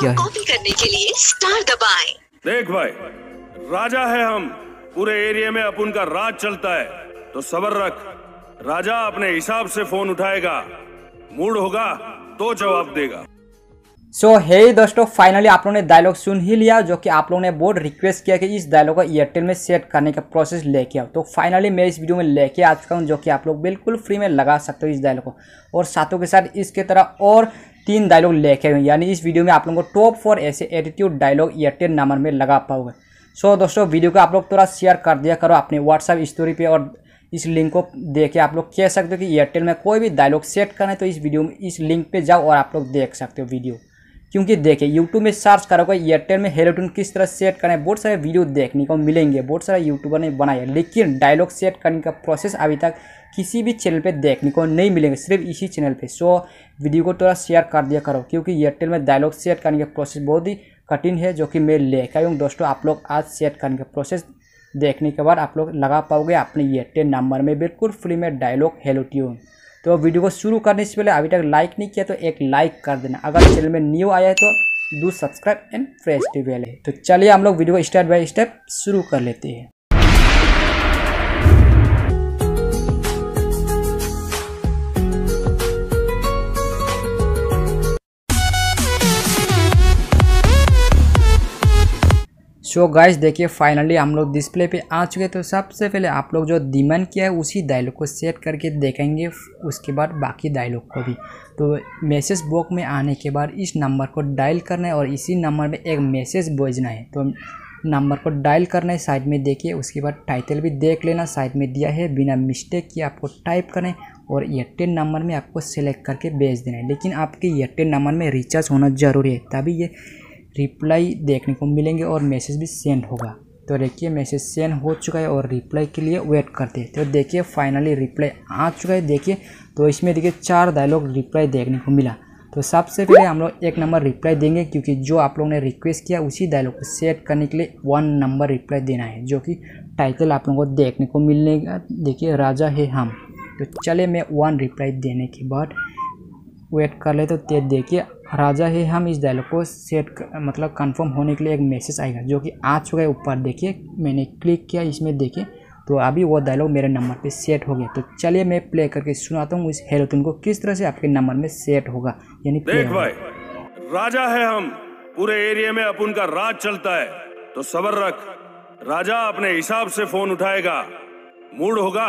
क्या है? कॉपी करने के लिए स्टार दबाएं। देख भाई राजा है हम पूरे एरिया में अपन का राज चलता है तो सबर रख राजा अपने हिसाब से फोन उठाएगा मूड होगा तो जवाब देगा सो so, हे hey दोस्तों फाइनली आप लोगों ने डायलॉग सुन ही लिया जो कि आप लोगों ने बहुत रिक्वेस्ट किया कि इस डायलॉग को एयरटेल में सेट करने का प्रोसेस लेके आओ तो फाइनली मैं इस वीडियो में लेके आ चुका हूँ जो कि आप लोग बिल्कुल फ्री में लगा सकते हो इस डायलॉग को और साथों के साथ इसके तरह और तीन डायलॉग लिखे हुए यानी इस वीडियो में आप लोगों को टॉप फोर ऐसे एटीट्यूड डायलॉग एयरटेल नंबर में लगा पाओगे सो so, दोस्तों वीडियो को आप लोग थोड़ा शेयर कर दिया करो अपने व्हाट्सअप स्टोरी पे और इस लिंक को देख के आप लोग कह सकते हो कि एयरटेल में कोई भी डायलॉग सेट करना है तो इस वीडियो में इस लिंक पे जाओ और आप लोग देख सकते हो वीडियो क्योंकि देखिए यूट्यूब में सर्च करोगे एयरटेल में हेलोटून किस तरह सेट करें बहुत सारे वीडियो देखने को मिलेंगे बहुत सारे यूट्यूबर ने बनाया लेकिन डायलॉग सेट करने का प्रोसेस अभी तक किसी भी चैनल पे देखने को नहीं मिलेंगे सिर्फ इसी चैनल पे सो वीडियो को थोड़ा शेयर कर दिया करो क्योंकि एयरटेल में डायलॉग सेट करने का प्रोसेस बहुत ही कठिन है जो कि मैं लेकर हूँ दोस्तों आप लोग आज सेट करने का प्रोसेस देखने के बाद आप लोग लगा पाओगे अपने एयरटेल नंबर में बिल्कुल फ्री में डायलॉग हेलो ट्यून तो वीडियो को शुरू करने से पहले अभी तक लाइक नहीं किया तो एक लाइक कर देना अगर चैनल में न्यू आया है तो do subscribe and press the bell है तो चलिए हम लोग वीडियो को स्टेप बाय स्टेप शुरू कर लेते हैं सो गाइस देखिए फाइनली हम लोग डिस्प्ले पे आ चुके तो सबसे पहले आप लोग जो दिमन किया है उसी डायलॉग को सेट करके देखेंगे उसके बाद बाकी डायलॉग को भी तो मैसेज बॉक में आने के बाद इस नंबर को डायल करना है और इसी नंबर में एक मैसेज भेजना है तो नंबर को डायल करना है साइड में देखिए उसके बाद टाइटल भी देख लेना साइड में दिया है बिना मिस्टेक के आपको टाइप करें और एयरटेल नंबर में आपको सेलेक्ट करके भेज देना है लेकिन आपके एयरटेल नंबर में रिचार्ज होना ज़रूरी है तभी ये रिप्लाई देखने को मिलेंगे और मैसेज भी सेंड होगा तो देखिए मैसेज सेंड हो चुका है और रिप्लाई के लिए वेट करते हैं तो देखिए फाइनली रिप्लाई आ चुका है देखिए तो इसमें देखिए चार डायलॉग रिप्लाई देखने को मिला तो सबसे पहले हम लोग एक नंबर रिप्लाई देंगे क्योंकि जो आप लोगों ने रिक्वेस्ट किया उसी डायलॉग को सेट करने के लिए वन नंबर रिप्लाई देना है जो कि टाइटल आप लोगों को देखने को मिलेगा देखिए राजा है हम तो चले मैं वन रिप्लाई देने के बाद वेट कर ले तो देखिए राजा है हम इस डायलॉग को सेट मतलब कंफर्म होने के लिए एक मैसेज आएगा जो कि आ चुका है ऊपर देखिए मैंने क्लिक किया इसमें देखिए तो अभी वो डायलॉग मेरे नंबर पे सेट हो गया तो चलिए मैं प्ले करके सुनाता हूँ इस तुम को किस तरह से आपके नंबर में सेट होगा यानी देख भाई राजा है हम पूरे एरिया में अपन का राज चलता है तो सबर रख राजा अपने हिसाब से फोन उठाएगा मूड होगा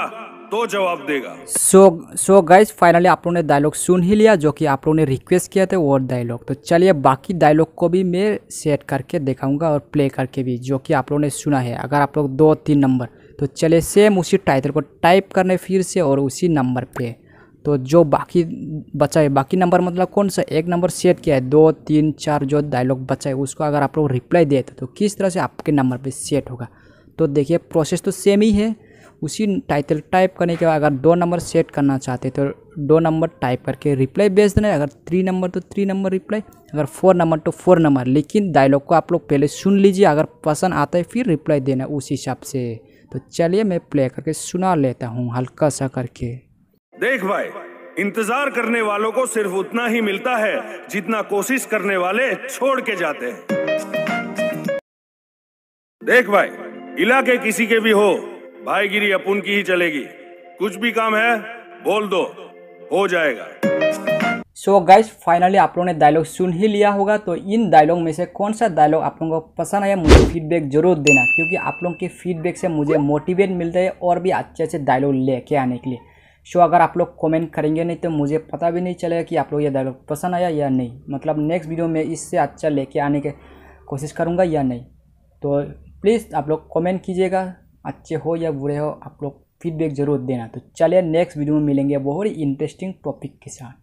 तो जवाब देगा सो सो गाइज फाइनली आप लोगों ने डायलॉग सुन ही लिया जो कि आप लोगों ने रिक्वेस्ट किया था वो डायलॉग तो चलिए बाकी डायलॉग को भी मैं सेट करके दिखाऊंगा और प्ले करके भी जो कि आप लोगों ने सुना है अगर आप लोग दो तीन नंबर तो चलिए सेम उसी टाइटल को टाइप करने फिर से और उसी नंबर पे तो जो बाकी बचा है बाकी नंबर मतलब कौन सा एक नंबर सेट किया है दो तीन चार जो डायलॉग बचा है उसको अगर आप लोग रिप्लाई देते तो किस तरह से आपके नंबर पे सेट होगा तो देखिए प्रोसेस तो सेम ही है उसी टाइटल टाइप करने के बाद अगर दो नंबर सेट करना चाहते तो दो नंबर टाइप करके रिप्लाई भेज देना अगर थ्री नंबर तो थ्री नंबर रिप्लाई अगर फोर नंबर तो फोर नंबर लेकिन डायलॉग को आप लोग पहले सुन लीजिए अगर पसंद आता है फिर रिप्लाई देना उस हिसाब से तो चलिए मैं प्ले करके सुना लेता हूँ हल्का सा करके देख भाई इंतजार करने वालों को सिर्फ उतना ही मिलता है जितना कोशिश करने वाले छोड़ के जाते हैं देख भाई इलाके किसी के भी हो भाईगिरी अपन की ही चलेगी कुछ भी काम है बोल दो हो जाएगा सो गाइस फाइनली आप लोगों ने डायलॉग सुन ही लिया होगा तो इन डायलॉग में से कौन सा डायलॉग आप लोगों को पसंद आया मुझे फीडबैक जरूर देना क्योंकि आप लोगों के फीडबैक से मुझे मोटिवेट मिलता है और भी अच्छे अच्छे डायलॉग लेके आने के लिए सो अगर आप लोग कमेंट करेंगे नहीं तो मुझे पता भी नहीं चलेगा कि आप लोग ये डायलॉग पसंद आया या नहीं मतलब नेक्स्ट वीडियो में इससे अच्छा लेके आने की कोशिश करूँगा या नहीं तो प्लीज़ आप लोग कॉमेंट कीजिएगा अच्छे हो या बुरे हो आप लोग फीडबैक ज़रूर देना तो चलिए नेक्स्ट वीडियो में मिलेंगे बहुत ही इंटरेस्टिंग टॉपिक के साथ